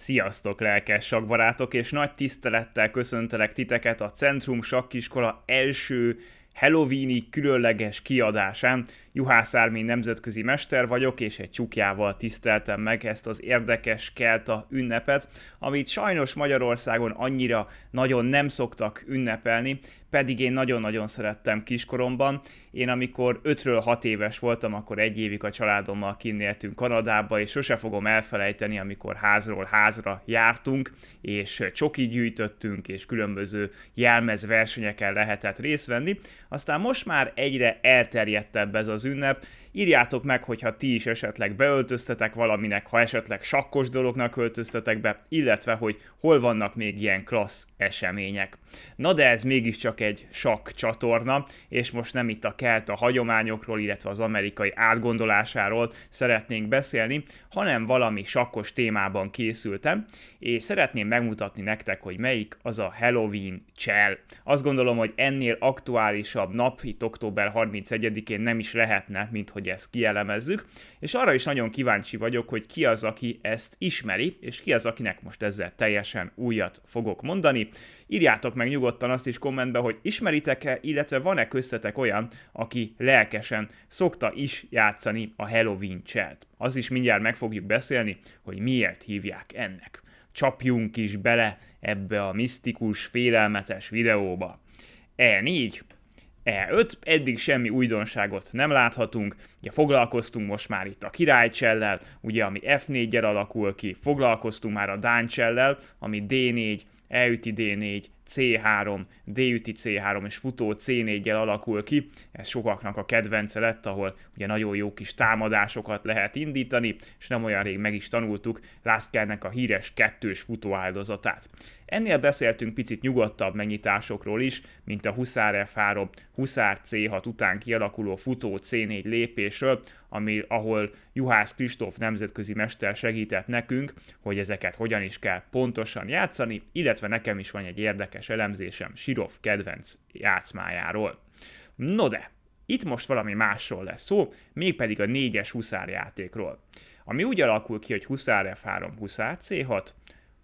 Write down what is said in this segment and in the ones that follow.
Sziasztok, lelkes sakbarátok, és nagy tisztelettel köszöntelek titeket a Centrum Sakkiskola első Halloweeni különleges kiadásán. Juhász Ármin nemzetközi mester vagyok, és egy csukjával tiszteltem meg ezt az érdekes kelta ünnepet, amit sajnos Magyarországon annyira nagyon nem szoktak ünnepelni, pedig én nagyon-nagyon szerettem kiskoromban. Én amikor 5-ről 6 éves voltam, akkor egy évig a családommal kinnéltünk Kanadába, és sose fogom elfelejteni, amikor házról házra jártunk, és csoki gyűjtöttünk, és különböző jelmez versenyeken lehetett részt venni. Aztán most már egyre elterjedtebb ez az ünnep. Írjátok meg, hogyha ti is esetleg beöltöztetek valaminek, ha esetleg sakkos dolognak öltöztetek be, illetve hogy hol vannak még ilyen klassz események. Na de ez mégiscsak csak egy sakk csatorna, és most nem itt a kelt a hagyományokról, illetve az amerikai átgondolásáról szeretnénk beszélni, hanem valami sakkos témában készültem, és szeretném megmutatni nektek, hogy melyik az a Halloween csel. Azt gondolom, hogy ennél aktuálisabb nap, itt október 31-én nem is lehetne, mint hogy ezt kielemezzük, és arra is nagyon kíváncsi vagyok, hogy ki az, aki ezt ismeri, és ki az, akinek most ezzel teljesen újat fogok mondani. Írjátok meg nyugodtan azt is kommentbe, hogy hogy ismeritek-e, illetve van-e köztetek olyan, aki lelkesen szokta is játszani a Halloween cselt. Az is mindjárt meg fogjuk beszélni, hogy miért hívják ennek. Csapjunk is bele ebbe a misztikus, félelmetes videóba. E4, E5, eddig semmi újdonságot nem láthatunk, ugye foglalkoztunk most már itt a királycsellel, ugye ami F4-gyel alakul ki, foglalkoztunk már a dáncsellel, ami D4, eüti D4, C3, DUTI C3 és futó C4-jel alakul ki. Ez sokaknak a kedvence lett, ahol ugye nagyon jó kis támadásokat lehet indítani, és nem olyan rég meg is tanultuk Lászkernek a híres kettős futó áldozatát. Ennél beszéltünk picit nyugodtabb megnyitásokról is, mint a Huszár F3, Huszár C6 után kialakuló futó C4 lépésről, ami, ahol Juhász Kristóf nemzetközi mester segített nekünk, hogy ezeket hogyan is kell pontosan játszani, illetve nekem is van egy érdekes elemzésem Sirov kedvenc játszmájáról. No de, itt most valami másról lesz szó, mégpedig a négyes huszárjátékról. Ami úgy alakul ki, hogy huszár F3, huszár C6,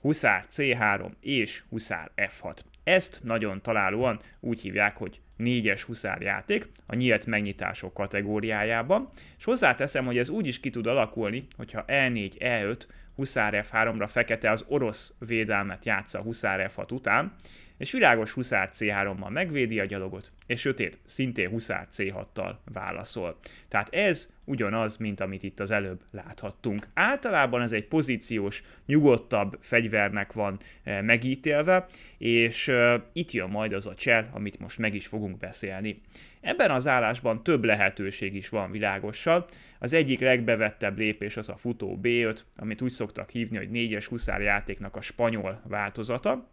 huszár C3 és huszár F6. Ezt nagyon találóan úgy hívják, hogy 4-es huszár játék a nyílt megnyitások kategóriájában, és hozzáteszem, hogy ez úgy is ki tud alakulni, hogyha E4, E5, huszár F3-ra fekete az orosz védelmet játsza huszár F6 után, és világos Huszár C3-mal megvédi a gyalogot, és sötét szintén Huszár C6-tal válaszol. Tehát ez ugyanaz, mint amit itt az előbb láthattunk. Általában ez egy pozíciós, nyugodtabb fegyvernek van e, megítélve, és e, itt jön majd az a csel, amit most meg is fogunk beszélni. Ebben az állásban több lehetőség is van világossal. Az egyik legbevettebb lépés az a futó B5, amit úgy szoktak hívni, hogy 4-es huszár játéknak a spanyol változata,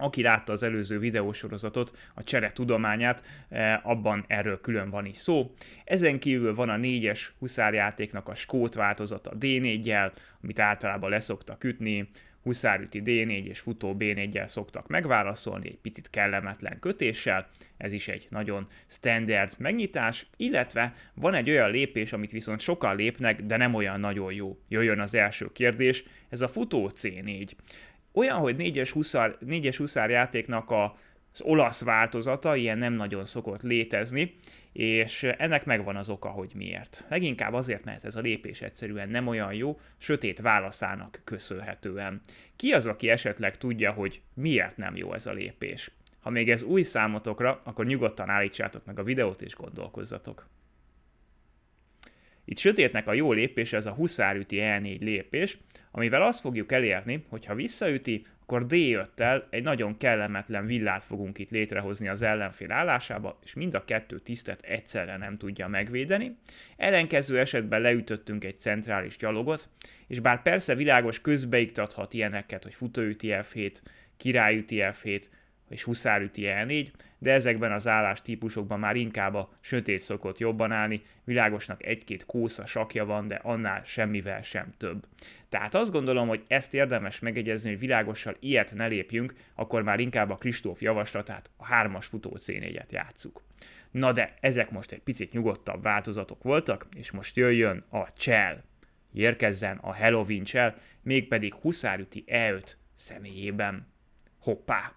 aki látta az előző videósorozatot, a csere tudományát, e, abban erről külön van is szó. Ezen kívül van a 4-es huszárjátéknak a skót változata D4-jel, amit általában leszoktak ütni, huszárüti D4 és futó B4-jel szoktak megválaszolni, egy picit kellemetlen kötéssel, ez is egy nagyon standard megnyitás, illetve van egy olyan lépés, amit viszont sokan lépnek, de nem olyan nagyon jó. Jöjjön az első kérdés, ez a futó C4 olyan, hogy 4-es huszár, 4-es huszár játéknak a, az olasz változata ilyen nem nagyon szokott létezni, és ennek megvan az oka, hogy miért. Leginkább azért, mert ez a lépés egyszerűen nem olyan jó, sötét válaszának köszönhetően. Ki az, aki esetleg tudja, hogy miért nem jó ez a lépés? Ha még ez új számotokra, akkor nyugodtan állítsátok meg a videót és gondolkozzatok. Itt sötétnek a jó lépés ez a huszárüti E4 lépés, amivel azt fogjuk elérni, hogy ha visszaüti, akkor D5-tel egy nagyon kellemetlen villát fogunk itt létrehozni az ellenfél állásába, és mind a kettő tisztet egyszerre nem tudja megvédeni. Ellenkező esetben leütöttünk egy centrális gyalogot, és bár persze világos közbeiktathat ilyeneket, hogy futóüti F7, királyüti F7, és huszárüti E4, de ezekben az állás típusokban már inkább a sötét szokott jobban állni, világosnak egy-két kósza sakja van, de annál semmivel sem több. Tehát azt gondolom, hogy ezt érdemes megegyezni, hogy világossal ilyet ne lépjünk, akkor már inkább a Kristóf javaslatát, a hármas futó c játsszuk. Na de ezek most egy picit nyugodtabb változatok voltak, és most jöjjön a csel. Érkezzen a Halloween csel, mégpedig Huszárüti E5 személyében. Hoppá!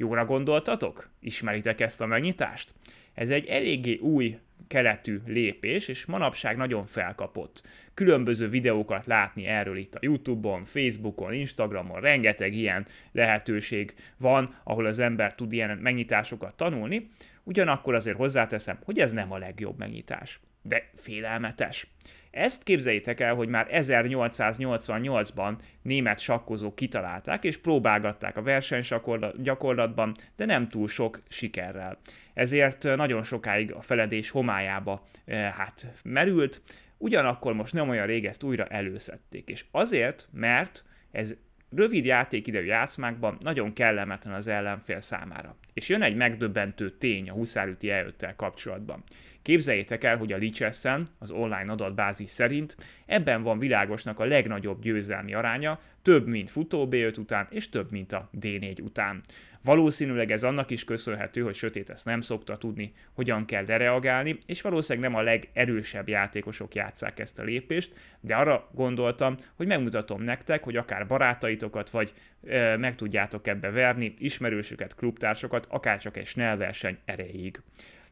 Jóra gondoltatok? Ismeritek ezt a megnyitást? Ez egy eléggé új keletű lépés, és manapság nagyon felkapott. Különböző videókat látni erről itt a Youtube-on, Facebookon, Instagramon, rengeteg ilyen lehetőség van, ahol az ember tud ilyen megnyitásokat tanulni, ugyanakkor azért hozzáteszem, hogy ez nem a legjobb megnyitás de félelmetes. Ezt képzeljétek el, hogy már 1888-ban német sakkozók kitalálták és próbálgatták a versenysakorlatban, de nem túl sok sikerrel. Ezért nagyon sokáig a feledés homályába hát merült, ugyanakkor most nem olyan rég ezt újra előszedték. És azért, mert ez rövid játékidejű játszmákban nagyon kellemetlen az ellenfél számára. És jön egy megdöbbentő tény a huszárüti eljöttel kapcsolatban. Képzeljétek el, hogy a Lichessen, az online adatbázis szerint ebben van világosnak a legnagyobb győzelmi aránya, több mint futó B5 után és több mint a D4 után. Valószínűleg ez annak is köszönhető, hogy Sötét ezt nem szokta tudni, hogyan kell lereagálni, és valószínűleg nem a legerősebb játékosok játszák ezt a lépést, de arra gondoltam, hogy megmutatom nektek, hogy akár barátaitokat, vagy e, meg tudjátok ebbe verni, ismerősöket, klubtársokat, akár csak egy snellverseny erejéig.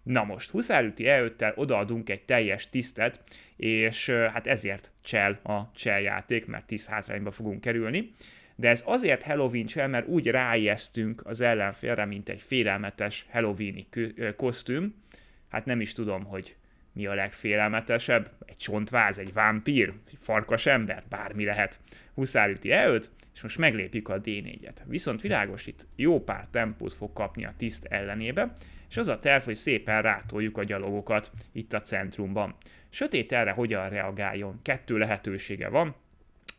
Na most, huszárüti E5-tel odaadunk egy teljes tisztet, és hát ezért csel a csel játék, mert tiszt hátrányba fogunk kerülni. De ez azért Halloween csel, mert úgy rájesztünk az ellenfélre, mint egy félelmetes Halloweeni kosztüm. Hát nem is tudom, hogy mi a legfélelmetesebb? Egy csontváz, egy vámpír, egy farkas ember, bármi lehet. Huszárüti E5, és most meglépjük a D4-et. Viszont világos itt jó pár tempót fog kapni a tiszt ellenébe, és az a terv, hogy szépen rátoljuk a gyalogokat itt a centrumban. Sötét erre hogyan reagáljon? Kettő lehetősége van,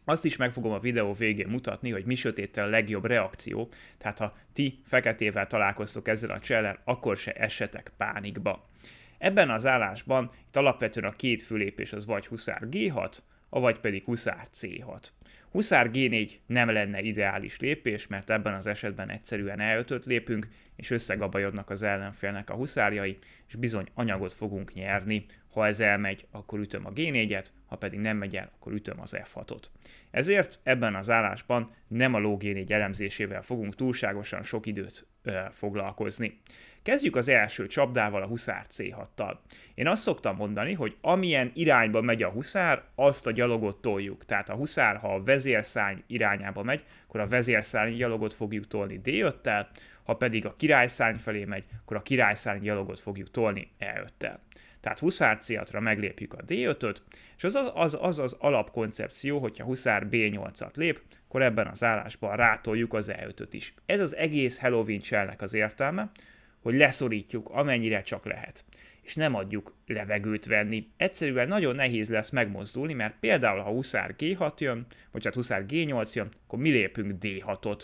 azt is meg fogom a videó végén mutatni, hogy mi sötéttel a legjobb reakció, tehát ha ti feketével találkoztok ezzel a csellel, akkor se esetek pánikba. Ebben az állásban itt alapvetően a két fülépés az vagy huszár G6, avagy pedig Huszár C6. Huszár G4 nem lenne ideális lépés, mert ebben az esetben egyszerűen e lépünk, és összegabajodnak az ellenfélnek a huszárjai, és bizony anyagot fogunk nyerni. Ha ez elmegy, akkor ütöm a G4-et, ha pedig nem megy el, akkor ütöm az F6-ot. Ezért ebben az állásban nem a ló G4 elemzésével fogunk túlságosan sok időt ö, foglalkozni. Kezdjük az első csapdával, a huszár C6-tal. Én azt szoktam mondani, hogy amilyen irányba megy a huszár, azt a gyalogot toljuk. Tehát a huszár, ha a vezérszány irányába megy, akkor a vezérszány gyalogot fogjuk tolni D5-tel, ha pedig a királyszány felé megy, akkor a királyszány gyalogot fogjuk tolni E5-tel. Tehát huszár c meglépjük a D5-öt, és az az, az, az az alapkoncepció, hogyha huszár B8-at lép, akkor ebben az állásban rátoljuk az E5-öt is. Ez az egész Halloween cselnek az értelme, hogy leszorítjuk, amennyire csak lehet és nem adjuk levegőt venni. Egyszerűen nagyon nehéz lesz megmozdulni, mert például ha Huszár G6 jön, vagy hát Huszár G8 jön, akkor mi lépünk D6-ot.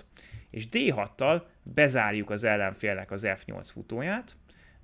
És D6-tal bezárjuk az ellenfélnek az F8 futóját,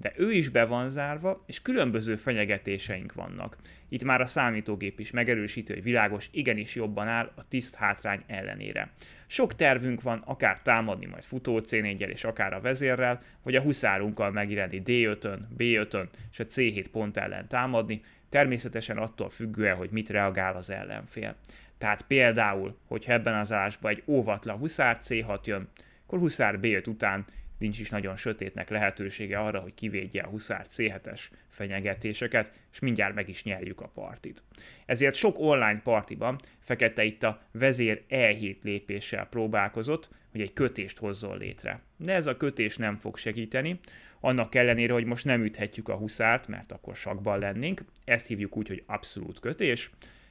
de ő is be van zárva, és különböző fenyegetéseink vannak. Itt már a számítógép is megerősíti, hogy világos, igenis jobban áll a tiszt hátrány ellenére. Sok tervünk van, akár támadni majd futó c és akár a vezérrel, vagy a huszárunkkal megjelenni D5-ön, B5-ön és a C7 pont ellen támadni, természetesen attól függően, hogy mit reagál az ellenfél. Tehát például, hogyha ebben az állásban egy óvatlan huszár C6 jön, akkor huszár B5 után nincs is nagyon sötétnek lehetősége arra, hogy kivédje a Huszár C7-es fenyegetéseket, és mindjárt meg is nyerjük a partit. Ezért sok online partiban Fekete itt a vezér E7 lépéssel próbálkozott, hogy egy kötést hozzon létre. De ez a kötés nem fog segíteni, annak ellenére, hogy most nem üthetjük a huszárt, mert akkor sakban lennénk, ezt hívjuk úgy, hogy abszolút kötés,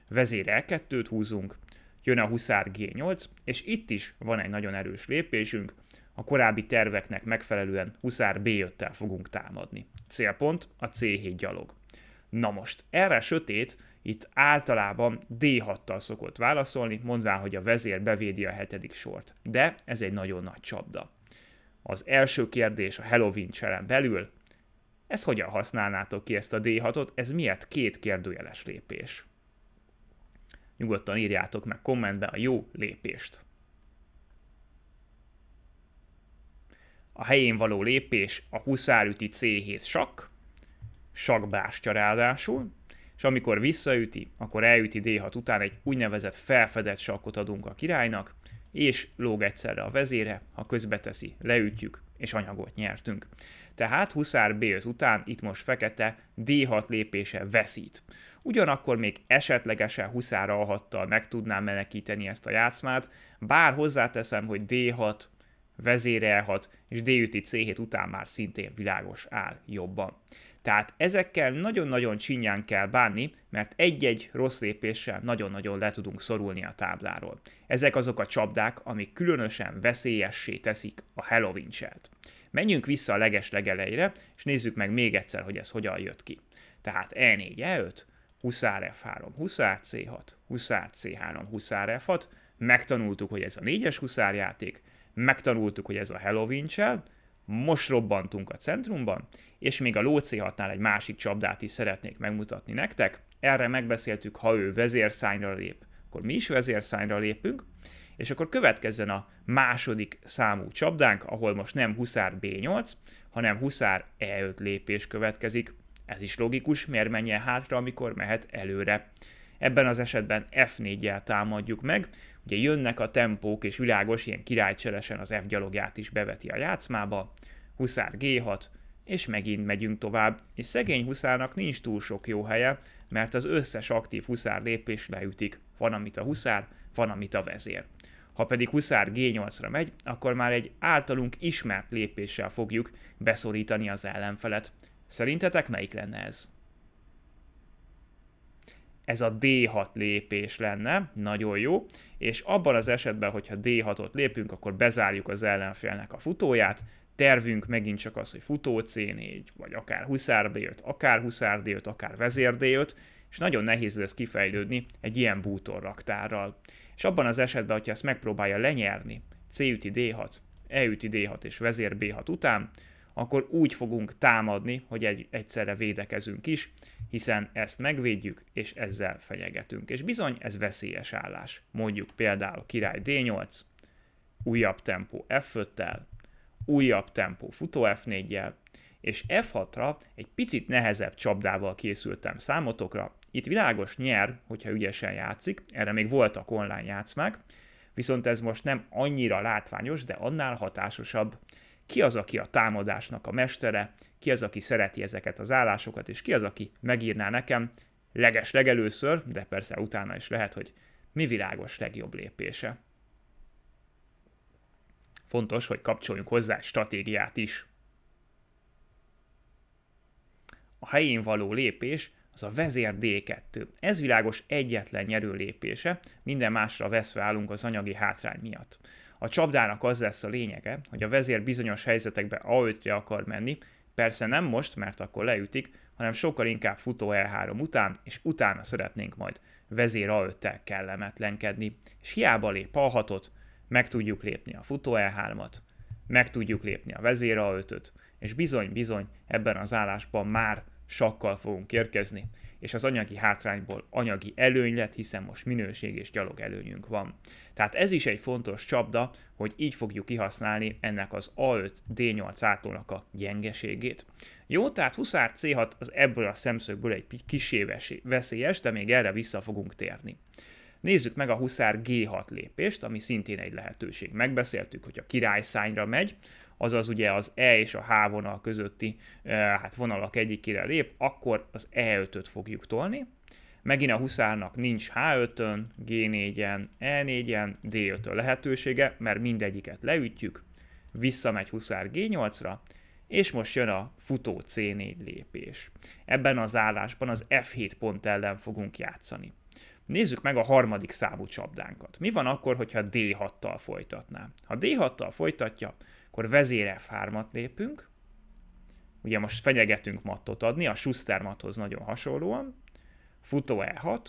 vezér E2-t húzunk, jön a huszár G8, és itt is van egy nagyon erős lépésünk, a korábbi terveknek megfelelően Huszár B5-tel fogunk támadni. Célpont a C7 gyalog. Na most, erre sötét itt általában D6-tal szokott válaszolni, mondván, hogy a vezér bevédi a hetedik sort. De ez egy nagyon nagy csapda. Az első kérdés a Halloween cselen belül, ezt hogyan használnátok ki ezt a D6-ot, ez miért két kérdőjeles lépés? Nyugodtan írjátok meg kommentbe a jó lépést. a helyén való lépés a huszárüti C7 sak, sakbástya ráadásul, és amikor visszaüti, akkor elüti D6 után egy úgynevezett felfedett sakkot adunk a királynak, és lóg egyszerre a vezére, ha közbeteszi, leütjük, és anyagot nyertünk. Tehát Huszár B5 után itt most fekete D6 lépése veszít. Ugyanakkor még esetlegesen Huszár A6-tal meg tudnám menekíteni ezt a játszmát, bár hozzáteszem, hogy D6 vezérelhat, és DUT C7 után már szintén világos áll jobban. Tehát ezekkel nagyon-nagyon csinyán kell bánni, mert egy-egy rossz lépéssel nagyon-nagyon le tudunk szorulni a tábláról. Ezek azok a csapdák, amik különösen veszélyessé teszik a Halloween -t. Menjünk vissza a leges legelejre, és nézzük meg még egyszer, hogy ez hogyan jött ki. Tehát E4, E5, Huszár F3, Huszár C6, Huszár C3, Huszár F6, megtanultuk, hogy ez a négyes huszárjáték, megtanultuk, hogy ez a Halloween Shell, most robbantunk a centrumban, és még a lóc hatnál egy másik csapdát is szeretnék megmutatni nektek. Erre megbeszéltük, ha ő vezérszányra lép, akkor mi is vezérszányra lépünk, és akkor következzen a második számú csapdánk, ahol most nem huszár B8, hanem huszár E5 lépés következik. Ez is logikus, miért menjen hátra, amikor mehet előre. Ebben az esetben F4-jel támadjuk meg, Ugye jönnek a tempók, és világos, ilyen királycselesen az F gyalogját is beveti a játszmába, Huszár G6, és megint megyünk tovább, és szegény huszárnak nincs túl sok jó helye, mert az összes aktív huszár lépés leütik, van amit a huszár, van amit a vezér. Ha pedig huszár G8-ra megy, akkor már egy általunk ismert lépéssel fogjuk beszorítani az ellenfelet. Szerintetek melyik lenne ez? ez a D6 lépés lenne, nagyon jó, és abban az esetben, hogyha D6-ot lépünk, akkor bezárjuk az ellenfélnek a futóját, tervünk megint csak az, hogy futó C4, vagy akár huszár D5, akár huszár D5, akár vezér D5, és nagyon nehéz lesz kifejlődni egy ilyen bútor raktárral. És abban az esetben, hogyha ezt megpróbálja lenyerni, C üti D6, E üti D6 és vezér B6 után, akkor úgy fogunk támadni, hogy egy, egyszerre védekezünk is, hiszen ezt megvédjük, és ezzel fenyegetünk. És bizony ez veszélyes állás. Mondjuk például király D8, újabb tempó F5-tel, újabb tempó futó F4-jel, és F6-ra egy picit nehezebb csapdával készültem számotokra. Itt világos nyer, hogyha ügyesen játszik, erre még voltak online játszmák, viszont ez most nem annyira látványos, de annál hatásosabb, ki az, aki a támadásnak a mestere, ki az, aki szereti ezeket az állásokat, és ki az, aki megírná nekem leges legelőször, de persze utána is lehet, hogy mi világos legjobb lépése. Fontos, hogy kapcsoljunk hozzá egy stratégiát is. A helyén való lépés az a vezér D2. Ez világos egyetlen nyerő lépése, minden másra veszve állunk az anyagi hátrány miatt. A csapdának az lesz a lényege, hogy a vezér bizonyos helyzetekbe a akar menni, persze nem most, mert akkor leütik, hanem sokkal inkább futó E3 után, és utána szeretnénk majd vezér a kellemetlenkedni, és hiába lép a hatot, meg tudjuk lépni a futó E3-at, meg tudjuk lépni a vezér a 5 és bizony-bizony ebben az állásban már sakkal fogunk érkezni, és az anyagi hátrányból anyagi előny lett, hiszen most minőség és gyalog előnyünk van. Tehát ez is egy fontos csapda, hogy így fogjuk kihasználni ennek az A5-D8 átónak a gyengeségét. Jó, tehát Huszár C6 az ebből a szemszögből egy kisé veszélyes, de még erre vissza fogunk térni. Nézzük meg a Huszár G6 lépést, ami szintén egy lehetőség. Megbeszéltük, hogy a szányra megy, azaz ugye az E és a H vonal közötti eh, hát vonalak egyikére lép, akkor az E5-öt fogjuk tolni. Megint a huszárnak nincs H5-ön, G4-en, E4-en, D5-ön lehetősége, mert mindegyiket leütjük, visszamegy huszár G8-ra, és most jön a futó C4 lépés. Ebben az állásban az F7 pont ellen fogunk játszani. Nézzük meg a harmadik számú csapdánkat. Mi van akkor, hogyha D6-tal folytatná? Ha D6-tal folytatja, akkor vezér F3-at lépünk, ugye most fenyegetünk mattot adni, a Schuster mathoz nagyon hasonlóan, futó E6,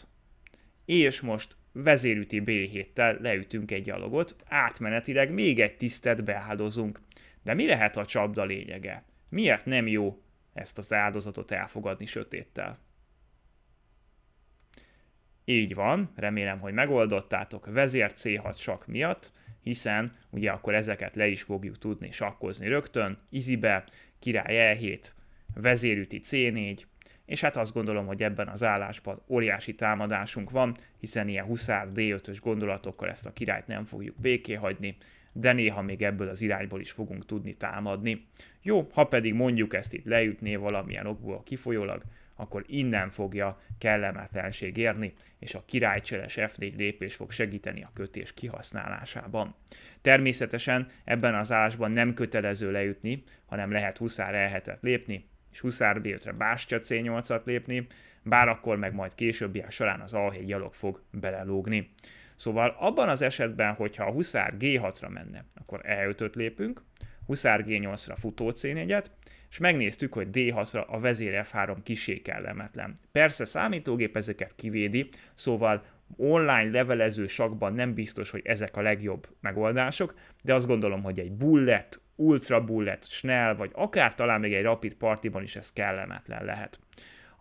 és most vezérüti B7-tel leütünk egy gyalogot, átmenetileg még egy tisztet beáldozunk. De mi lehet a csapda lényege? Miért nem jó ezt az áldozatot elfogadni sötéttel? Így van, remélem, hogy megoldottátok vezér C6 csak miatt, hiszen ugye akkor ezeket le is fogjuk tudni sakkozni rögtön, izibe, király E7, vezérüti C4, és hát azt gondolom, hogy ebben az állásban óriási támadásunk van, hiszen ilyen huszár D5-ös gondolatokkal ezt a királyt nem fogjuk béké hagyni, de néha még ebből az irányból is fogunk tudni támadni. Jó, ha pedig mondjuk ezt itt leütné valamilyen okból kifolyólag, akkor innen fogja kellemetlenség érni, és a királycseles F4 lépés fog segíteni a kötés kihasználásában. Természetesen ebben az állásban nem kötelező leütni, hanem lehet huszár e lépni, és huszár b bástya C8-at lépni, bár akkor meg majd későbbi a során az a gyalog fog belelógni. Szóval abban az esetben, hogyha a huszár G6-ra menne, akkor E5-öt lépünk, huszár G8-ra futó C4-et, és megnéztük, hogy D6-ra a vezér F3 kisé kellemetlen. Persze számítógép ezeket kivédi, szóval online levelező sakban nem biztos, hogy ezek a legjobb megoldások, de azt gondolom, hogy egy bullet, ultra bullet, snell, vagy akár talán még egy rapid partiban is ez kellemetlen lehet.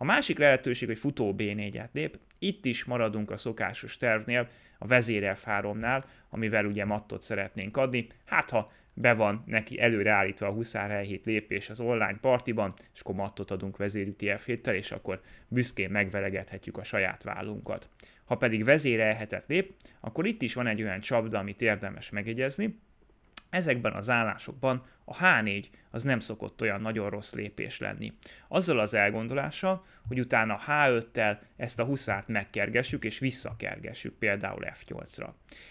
A másik lehetőség, hogy futó B4-et lép, itt is maradunk a szokásos tervnél, a vezérelf 3-nál, amivel ugye mattot szeretnénk adni. Hát ha be van neki előreállítva a 27 lépés az online partiban, és akkor mattot adunk vezérüti f és akkor büszkén megveregethetjük a saját vállunkat. Ha pedig vezérelhetett lép, akkor itt is van egy olyan csapda, amit érdemes megjegyezni, Ezekben az állásokban a H4 az nem szokott olyan nagyon rossz lépés lenni. Azzal az elgondolással, hogy utána H5-tel ezt a huszárt megkergessük és visszakergessük például F8-ra.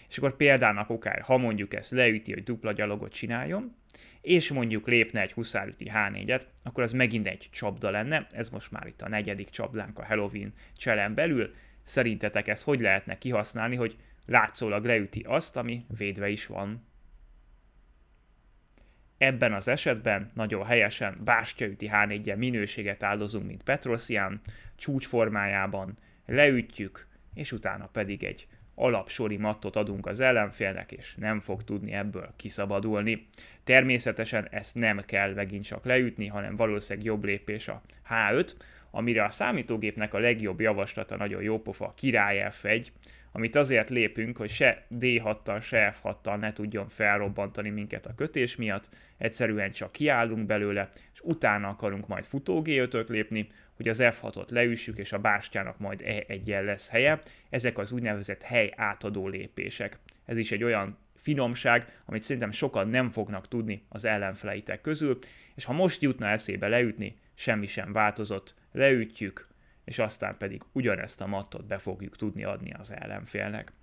És akkor példának okáért, ha mondjuk ezt leüti, hogy dupla gyalogot csináljon, és mondjuk lépne egy huszárüti H4-et, akkor az megint egy csapda lenne, ez most már itt a negyedik csapdánk a Halloween cselen belül, szerintetek ezt hogy lehetne kihasználni, hogy látszólag leüti azt, ami védve is van Ebben az esetben nagyon helyesen bástyaüti h 4 minőséget áldozunk, mint Petrosian csúcsformájában leütjük, és utána pedig egy alapsori mattot adunk az ellenfélnek, és nem fog tudni ebből kiszabadulni. Természetesen ezt nem kell megint csak leütni, hanem valószínűleg jobb lépés a H5, amire a számítógépnek a legjobb javaslata nagyon jópofa a Király F1, amit azért lépünk, hogy se D6-tal, se F6-tal ne tudjon felrobbantani minket a kötés miatt, egyszerűen csak kiállunk belőle, és utána akarunk majd futó G5-öt lépni, hogy az F6-ot leüssük, és a bástyának majd e 1 lesz helye. Ezek az úgynevezett hely átadó lépések. Ez is egy olyan finomság, amit szerintem sokan nem fognak tudni az ellenfeleitek közül, és ha most jutna eszébe leütni, semmi sem változott, leütjük, és aztán pedig ugyanezt a mattot be fogjuk tudni adni az ellenfélnek.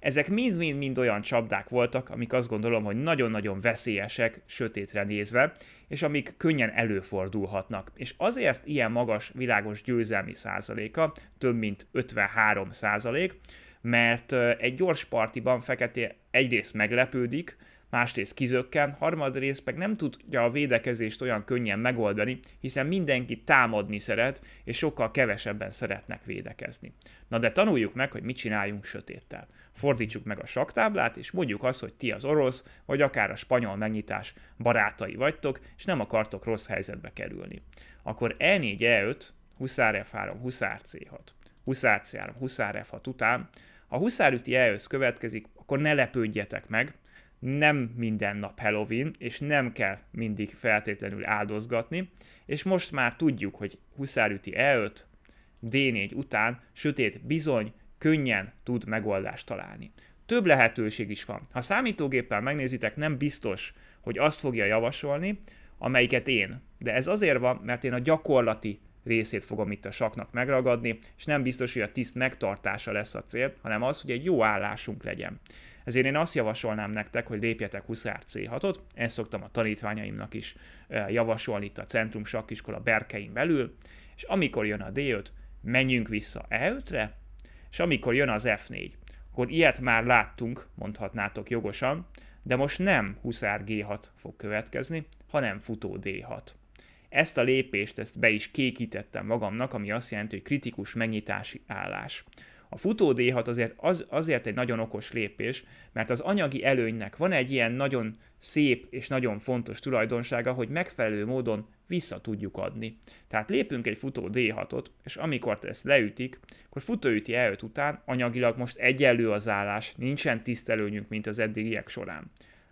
Ezek mind-mind-mind olyan csapdák voltak, amik azt gondolom, hogy nagyon-nagyon veszélyesek sötétre nézve, és amik könnyen előfordulhatnak. És azért ilyen magas világos győzelmi százaléka, több mint 53 százalék, mert egy gyors partiban fekete egyrészt meglepődik, másrészt kizökken, harmadrészt meg nem tudja a védekezést olyan könnyen megoldani, hiszen mindenki támadni szeret, és sokkal kevesebben szeretnek védekezni. Na de tanuljuk meg, hogy mit csináljunk sötéttel. Fordítsuk meg a saktáblát, és mondjuk azt, hogy ti az orosz, vagy akár a spanyol megnyitás barátai vagytok, és nem akartok rossz helyzetbe kerülni. Akkor E4-E5, Huszár F3, Huszár C6, Huszár C3, Huszár F6 után, ha üti E5 következik, akkor ne lepődjetek meg, nem minden nap Halloween, és nem kell mindig feltétlenül áldozgatni, és most már tudjuk, hogy huszárüti E5, D4 után sötét bizony könnyen tud megoldást találni. Több lehetőség is van. Ha számítógéppel megnézitek, nem biztos, hogy azt fogja javasolni, amelyiket én. De ez azért van, mert én a gyakorlati részét fogom itt a saknak megragadni, és nem biztos, hogy a tiszt megtartása lesz a cél, hanem az, hogy egy jó állásunk legyen. Ezért én azt javasolnám nektek, hogy lépjetek Huszár C6-ot, ezt szoktam a tanítványaimnak is javasolni itt a Centrum Sakkiskola berkein belül, és amikor jön a D5, menjünk vissza E5-re, és amikor jön az F4, akkor ilyet már láttunk, mondhatnátok jogosan, de most nem Huszár G6 fog következni, hanem futó D6. Ezt a lépést, ezt be is kékítettem magamnak, ami azt jelenti, hogy kritikus megnyitási állás. A futó D6 azért, az, azért egy nagyon okos lépés, mert az anyagi előnynek van egy ilyen nagyon szép és nagyon fontos tulajdonsága, hogy megfelelő módon vissza tudjuk adni. Tehát lépünk egy futó D6-ot, és amikor ezt leütik, akkor futóüti előtt után anyagilag most egyenlő az állás, nincsen tisztelőnyünk, mint az eddigiek során.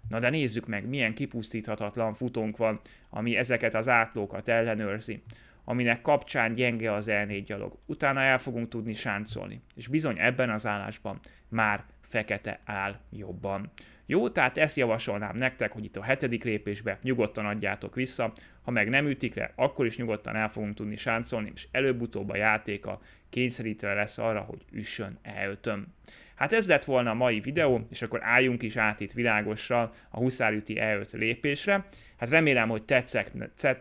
Na de nézzük meg, milyen kipusztíthatatlan futónk van, ami ezeket az átlókat ellenőrzi aminek kapcsán gyenge az L4 gyalog. Utána el fogunk tudni sáncolni. És bizony ebben az állásban már fekete áll jobban. Jó, tehát ezt javasolnám nektek, hogy itt a hetedik lépésbe nyugodtan adjátok vissza, ha meg nem ütik le, akkor is nyugodtan el fogunk tudni sáncolni, és előbb-utóbb a játéka kényszerítve lesz arra, hogy üssön elötöm. Hát ez lett volna a mai videó, és akkor álljunk is át itt világosra a huszárüti E5 lépésre. Hát remélem, hogy tetszett,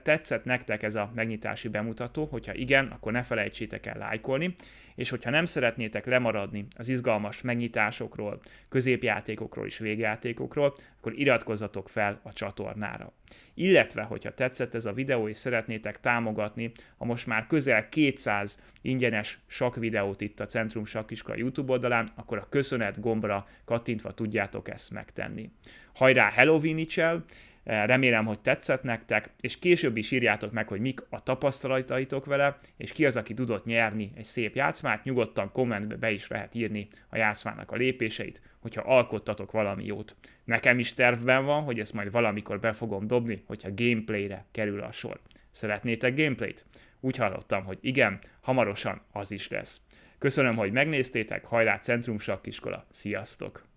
tetszett nektek ez a megnyitási bemutató, hogyha igen, akkor ne felejtsétek el lájkolni és hogyha nem szeretnétek lemaradni az izgalmas megnyitásokról, középjátékokról és végjátékokról, akkor iratkozzatok fel a csatornára. Illetve, hogyha tetszett ez a videó, és szeretnétek támogatni a most már közel 200 ingyenes sak videót itt a Centrum Sakkiskola YouTube oldalán, akkor a köszönet gombra kattintva tudjátok ezt megtenni. Hajrá Halloween-icsel, Remélem, hogy tetszett nektek, és később is írjátok meg, hogy mik a tapasztalataitok vele, és ki az, aki tudott nyerni egy szép játszmát. Nyugodtan kommentbe be is lehet írni a játszmának a lépéseit, hogyha alkottatok valami jót. Nekem is tervben van, hogy ezt majd valamikor be fogom dobni, hogyha gameplayre kerül a sor. Szeretnétek gameplayt? Úgy hallottam, hogy igen, hamarosan az is lesz. Köszönöm, hogy megnéztétek, hajrá Centrum Sakkiskola, sziasztok!